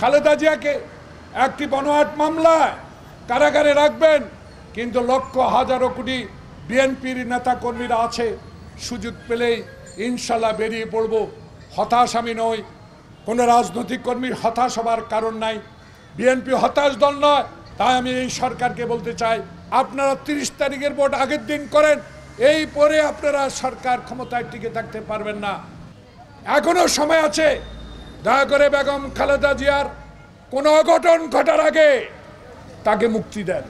খালেদা জিয়াকে একটি বনোয়াট মামলায় কারাগারে রাখবেন কিন্তু লক্ষ হাজারো কোটি বিএনপির নেতাকর্মীরা আছে সুযোগ পেলেই ইনশাল্লাহ বেরিয়ে পড়ব হতাশ আমি নই কোনো রাজনৈতিক কর্মীর হতাশ হবার কারণ নাই বিএনপি হতাশ দল নয় তাই আমি এই সরকারকে বলতে চাই আপনারা ৩০ তারিখের ভোট আগের দিন করেন এই পরে আপনারা সরকার ক্ষমতায় টিকে থাকতে পারবেন না এখনও সময় আছে দয়া করে বেগম খালেদা জিয়ার কোনো অঘটন ঘটার আগে তাকে মুক্তি দেন